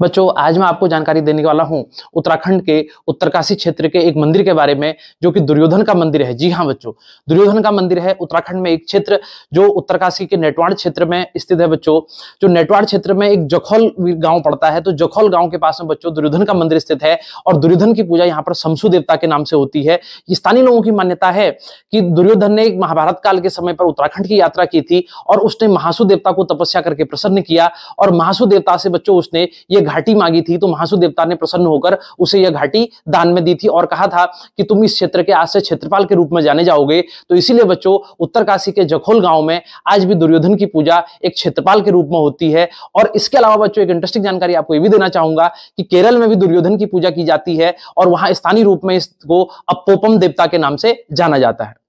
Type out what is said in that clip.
बच्चों आज मैं आपको जानकारी देने वाला हूँ उत्तराखंड के उत्तरकाशी क्षेत्र के एक मंदिर के बारे में जो कि दुर्योधन का मंदिर है जी हाँ बच्चों दुर्योधन का मंदिर है उत्तराखंड में एक क्षेत्र जो उत्तरकाशी के नेटवाड़ क्षेत्र में स्थित है बच्चों जो नेटवाड़ क्षेत्र में एक जखौल गाँव पड़ता है तो जखौल गाँव के पास में बच्चों दुर्योधन का मंदिर स्थित है और दुर्योधन की पूजा यहाँ पर शमसु देवता के नाम से होती है स्थानीय लोगों की मान्यता है कि दुर्योधन ने एक महाभारत काल के समय पर उत्तराखंड की यात्रा की थी और उसने महासु देवता को तपस्या करके प्रसन्न किया और महासु देवता से बच्चों उसने ये घाटी मांगी थी तो महासु देवता ने प्रसन्न होकर उसे यह घाटी दान में दी थी और कहा था कि तुम इस क्षेत्र के आज से क्षेत्रपाल के रूप में जाने जाओगे तो इसीलिए बच्चों उत्तरकाशी के जखोल गांव में आज भी दुर्योधन की पूजा एक क्षेत्रपाल के रूप में होती है और इसके अलावा बच्चों एक इंटरेस्टिंग जानकारी आपको यह भी देना चाहूंगा कि केरल में भी दुर्योधन की पूजा की जाती है और वहां स्थानीय रूप में इसको अपोपम देवता के नाम से जाना जाता है